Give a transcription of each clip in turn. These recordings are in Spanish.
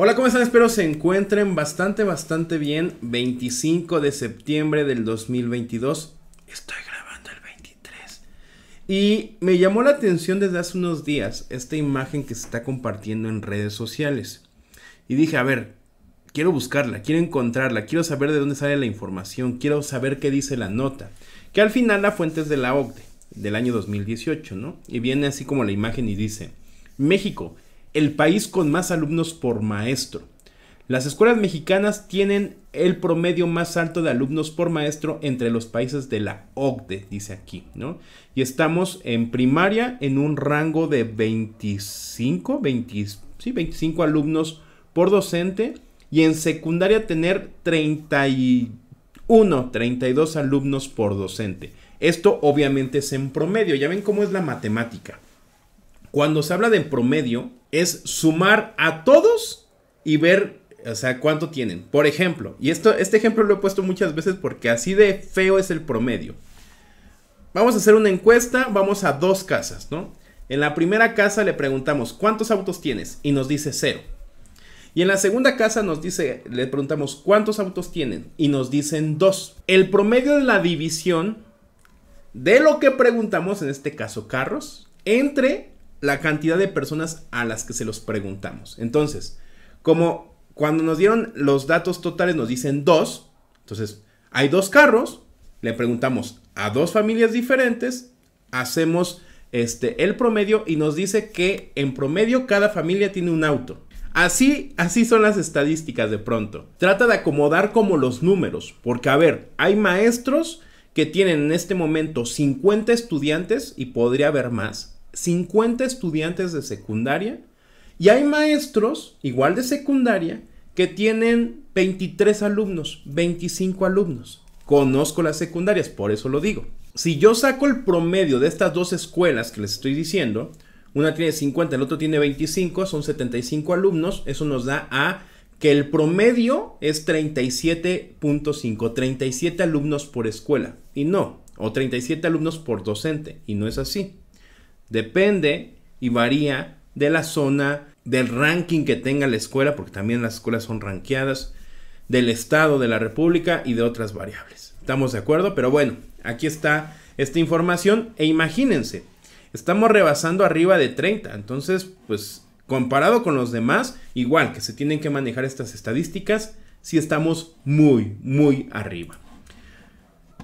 Hola, ¿cómo están? Espero se encuentren bastante, bastante bien. 25 de septiembre del 2022. Estoy grabando el 23. Y me llamó la atención desde hace unos días esta imagen que se está compartiendo en redes sociales. Y dije, a ver, quiero buscarla, quiero encontrarla, quiero saber de dónde sale la información, quiero saber qué dice la nota. Que al final la fuente es de la OCDE, del año 2018, ¿no? Y viene así como la imagen y dice, México el país con más alumnos por maestro. Las escuelas mexicanas tienen el promedio más alto de alumnos por maestro entre los países de la OCDE, dice aquí, ¿no? Y estamos en primaria en un rango de 25, 25 alumnos por docente y en secundaria tener 31, 32 alumnos por docente. Esto obviamente es en promedio, ya ven cómo es la matemática. Cuando se habla de promedio, es sumar a todos y ver, o sea, cuánto tienen. Por ejemplo, y esto, este ejemplo lo he puesto muchas veces porque así de feo es el promedio. Vamos a hacer una encuesta, vamos a dos casas, ¿no? En la primera casa le preguntamos, ¿cuántos autos tienes? Y nos dice cero. Y en la segunda casa nos dice, le preguntamos, ¿cuántos autos tienen? Y nos dicen dos. El promedio de la división de lo que preguntamos, en este caso carros, entre la cantidad de personas a las que se los preguntamos. Entonces, como cuando nos dieron los datos totales nos dicen dos, entonces hay dos carros, le preguntamos a dos familias diferentes, hacemos este el promedio y nos dice que en promedio cada familia tiene un auto. Así, así son las estadísticas de pronto. Trata de acomodar como los números, porque a ver, hay maestros que tienen en este momento 50 estudiantes y podría haber más 50 estudiantes de secundaria y hay maestros, igual de secundaria, que tienen 23 alumnos, 25 alumnos. Conozco las secundarias, por eso lo digo. Si yo saco el promedio de estas dos escuelas que les estoy diciendo, una tiene 50, el otro tiene 25, son 75 alumnos, eso nos da a que el promedio es 37.5, 37 alumnos por escuela, y no, o 37 alumnos por docente, y no es así. Depende y varía de la zona, del ranking que tenga la escuela, porque también las escuelas son ranqueadas, del estado de la república y de otras variables. ¿Estamos de acuerdo? Pero bueno, aquí está esta información e imagínense, estamos rebasando arriba de 30, entonces pues comparado con los demás, igual que se tienen que manejar estas estadísticas, si sí estamos muy, muy arriba.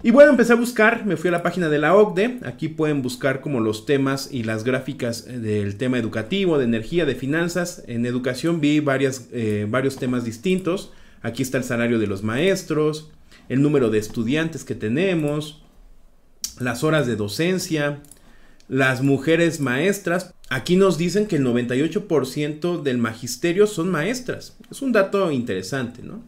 Y bueno, empecé a buscar, me fui a la página de la OCDE, aquí pueden buscar como los temas y las gráficas eh, del tema educativo, de energía, de finanzas. En educación vi varias, eh, varios temas distintos. Aquí está el salario de los maestros, el número de estudiantes que tenemos, las horas de docencia, las mujeres maestras. Aquí nos dicen que el 98% del magisterio son maestras. Es un dato interesante, ¿no?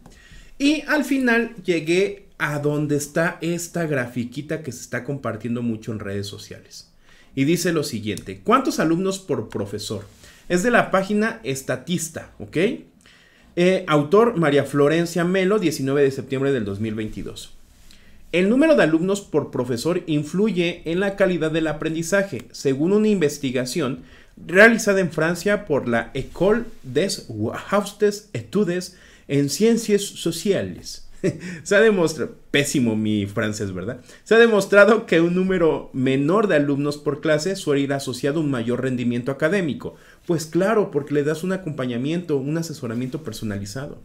Y al final llegué a dónde está esta grafiquita que se está compartiendo mucho en redes sociales. Y dice lo siguiente, ¿cuántos alumnos por profesor? Es de la página Estatista, ¿ok? Eh, autor María Florencia Melo, 19 de septiembre del 2022. El número de alumnos por profesor influye en la calidad del aprendizaje, según una investigación realizada en Francia por la École des Haustes Etudes en Ciencias Sociales. se ha demostrado, pésimo mi francés, ¿verdad? Se ha demostrado que un número menor de alumnos por clase suele ir asociado a un mayor rendimiento académico. Pues claro, porque le das un acompañamiento, un asesoramiento personalizado.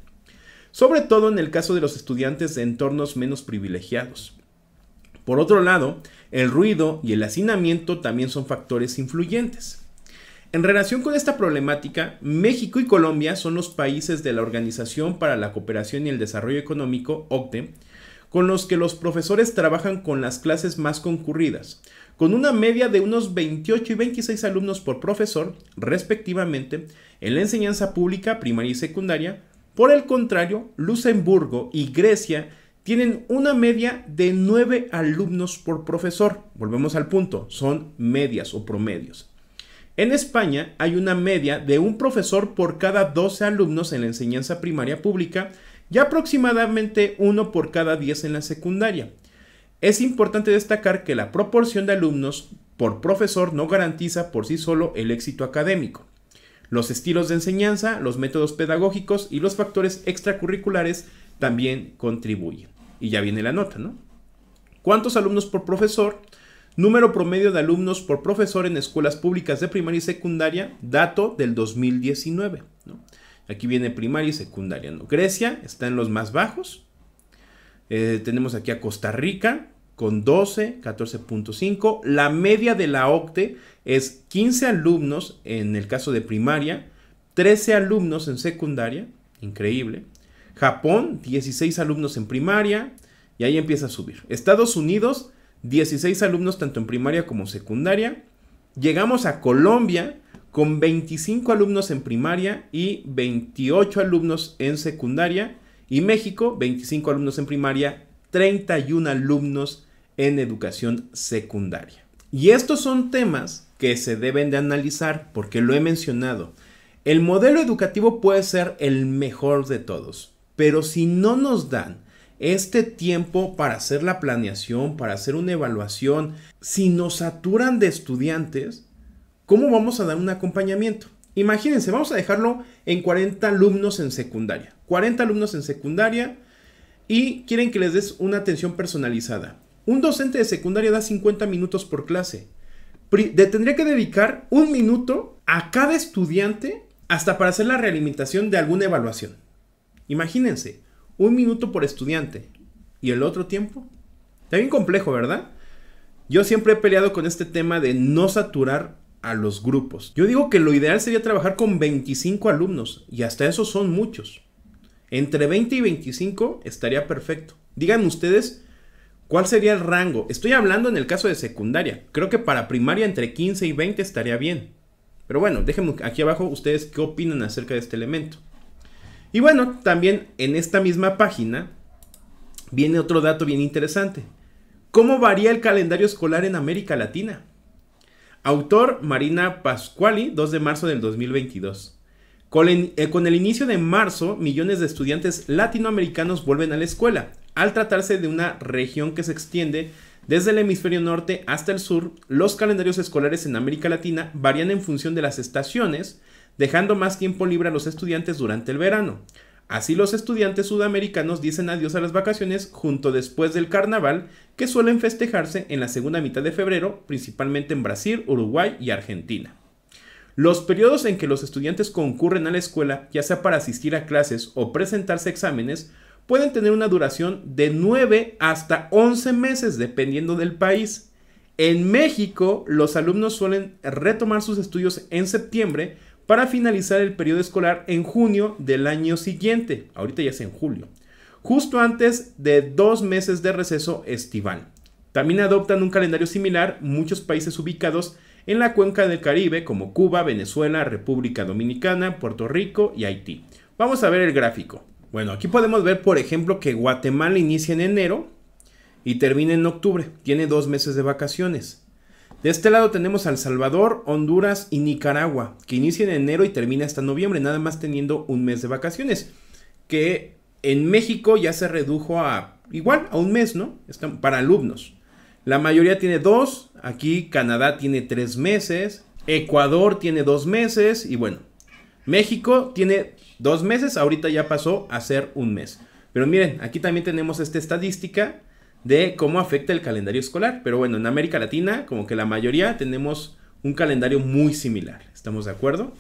Sobre todo en el caso de los estudiantes de entornos menos privilegiados. Por otro lado, el ruido y el hacinamiento también son factores influyentes. En relación con esta problemática, México y Colombia son los países de la Organización para la Cooperación y el Desarrollo Económico, OCDE, con los que los profesores trabajan con las clases más concurridas, con una media de unos 28 y 26 alumnos por profesor, respectivamente, en la enseñanza pública, primaria y secundaria. Por el contrario, Luxemburgo y Grecia tienen una media de 9 alumnos por profesor. Volvemos al punto, son medias o promedios. En España hay una media de un profesor por cada 12 alumnos en la enseñanza primaria pública y aproximadamente uno por cada 10 en la secundaria. Es importante destacar que la proporción de alumnos por profesor no garantiza por sí solo el éxito académico. Los estilos de enseñanza, los métodos pedagógicos y los factores extracurriculares también contribuyen. Y ya viene la nota, ¿no? ¿Cuántos alumnos por profesor? Número promedio de alumnos por profesor en escuelas públicas de primaria y secundaria, dato del 2019. Aquí viene primaria y secundaria. ¿no? Grecia está en los más bajos. Eh, tenemos aquí a Costa Rica con 12, 14.5. La media de la OCTE es 15 alumnos en el caso de primaria, 13 alumnos en secundaria, increíble. Japón, 16 alumnos en primaria y ahí empieza a subir. Estados Unidos, 16 alumnos tanto en primaria como secundaria. Llegamos a Colombia con 25 alumnos en primaria y 28 alumnos en secundaria. Y México, 25 alumnos en primaria, 31 alumnos en educación secundaria. Y estos son temas que se deben de analizar porque lo he mencionado. El modelo educativo puede ser el mejor de todos, pero si no nos dan este tiempo para hacer la planeación, para hacer una evaluación, si nos saturan de estudiantes, ¿cómo vamos a dar un acompañamiento? Imagínense, vamos a dejarlo en 40 alumnos en secundaria. 40 alumnos en secundaria y quieren que les des una atención personalizada. Un docente de secundaria da 50 minutos por clase. tendría que dedicar un minuto a cada estudiante hasta para hacer la realimentación de alguna evaluación. Imagínense, un minuto por estudiante. ¿Y el otro tiempo? Está bien complejo, ¿verdad? Yo siempre he peleado con este tema de no saturar a los grupos. Yo digo que lo ideal sería trabajar con 25 alumnos y hasta eso son muchos. Entre 20 y 25 estaría perfecto. Digan ustedes, ¿cuál sería el rango? Estoy hablando en el caso de secundaria. Creo que para primaria entre 15 y 20 estaría bien. Pero bueno, déjenme aquí abajo ustedes qué opinan acerca de este elemento. Y bueno, también en esta misma página viene otro dato bien interesante. ¿Cómo varía el calendario escolar en América Latina? Autor Marina Pascuali, 2 de marzo del 2022. Eh, con el, inicio de marzo, millones de estudiantes latinoamericanos vuelven a la escuela. Al tratarse de una región que se extiende desde el hemisferio norte hasta el sur, los calendarios escolares en América Latina varían en función de las estaciones, dejando más tiempo libre a los estudiantes durante el verano. Así los estudiantes sudamericanos dicen adiós a las vacaciones junto después del carnaval que suelen festejarse en la segunda mitad de febrero, principalmente en Brasil, Uruguay y Argentina. Los periodos en que los estudiantes concurren a la escuela, ya sea para asistir a clases o presentarse exámenes, pueden tener una duración de 9 hasta 11 meses dependiendo del país. En México, los alumnos suelen retomar sus estudios en septiembre para finalizar el periodo escolar en junio del año siguiente, ahorita ya es en julio, justo antes de dos meses de receso estival. También adoptan un calendario similar muchos países ubicados en la cuenca del Caribe como Cuba, Venezuela, República Dominicana, Puerto Rico y Haití. Vamos a ver el gráfico. Bueno, aquí podemos ver, por ejemplo, que Guatemala inicia en enero y termina en octubre. Tiene dos meses de vacaciones. De este lado tenemos El Salvador, Honduras y Nicaragua, que inicia en enero y termina hasta noviembre, nada más teniendo un mes de vacaciones, que en México ya se redujo a igual, a un mes, ¿no? para alumnos. La mayoría tiene dos, aquí Canadá tiene tres meses, Ecuador tiene dos meses y bueno, México tiene dos meses, ahorita ya pasó a ser un mes. Pero miren, aquí también tenemos esta estadística de cómo afecta el calendario escolar. Pero bueno, en América Latina, como que la mayoría tenemos un calendario muy similar, ¿estamos de acuerdo?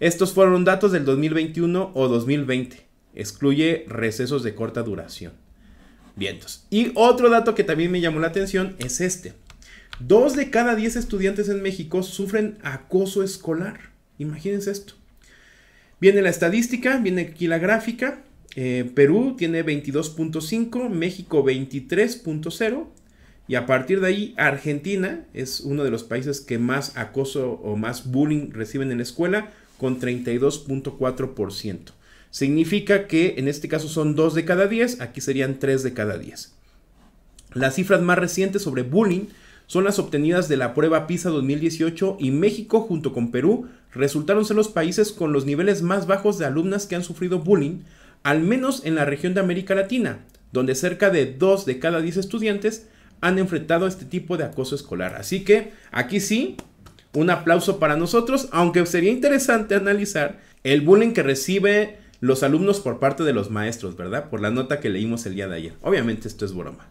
Estos fueron datos del 2021 o 2020. Excluye recesos de corta duración. Vientos. Y otro dato que también me llamó la atención es este. Dos de cada diez estudiantes en México sufren acoso escolar. Imagínense esto. Viene la estadística, viene aquí la gráfica. Eh, Perú tiene 22.5, México 23.0 y a partir de ahí Argentina es uno de los países que más acoso o más bullying reciben en la escuela con 32.4%. Significa que en este caso son 2 de cada 10, aquí serían 3 de cada 10. Las cifras más recientes sobre bullying son las obtenidas de la prueba PISA 2018 y México junto con Perú resultaron ser los países con los niveles más bajos de alumnas que han sufrido bullying al menos en la región de América Latina, donde cerca de 2 de cada 10 estudiantes han enfrentado este tipo de acoso escolar. Así que aquí sí, un aplauso para nosotros, aunque sería interesante analizar el bullying que recibe los alumnos por parte de los maestros, ¿verdad? Por la nota que leímos el día de ayer. Obviamente esto es broma.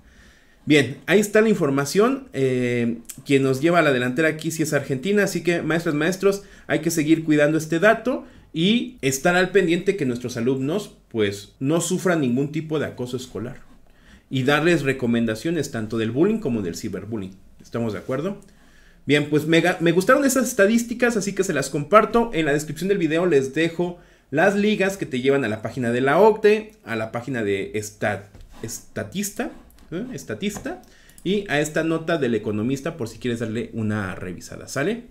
Bien, ahí está la información. que eh, quien nos lleva a la delantera aquí si es Argentina, así que maestros, maestros, hay que seguir cuidando este dato y estar al pendiente que nuestros alumnos pues no sufran ningún tipo de acoso escolar y darles recomendaciones tanto del bullying como del ciberbullying. ¿Estamos de acuerdo? Bien, pues me, me gustaron esas estadísticas, así que se las comparto. En la descripción del video les dejo las ligas que te llevan a la página de la OCTE, a la página de Estatista, ¿eh? Estatista y a esta nota del economista por si quieres darle una revisada, ¿sale?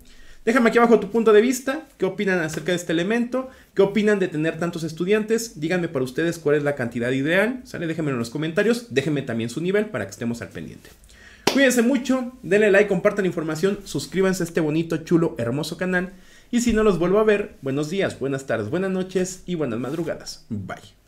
Déjame aquí abajo tu punto de vista, qué opinan acerca de este elemento, qué opinan de tener tantos estudiantes, díganme para ustedes cuál es la cantidad ideal, ¿sale? Déjenmelo en los comentarios, déjenme también su nivel para que estemos al pendiente. Cuídense mucho, denle like, compartan información, suscríbanse a este bonito, chulo, hermoso canal y si no los vuelvo a ver, buenos días, buenas tardes, buenas noches y buenas madrugadas. Bye.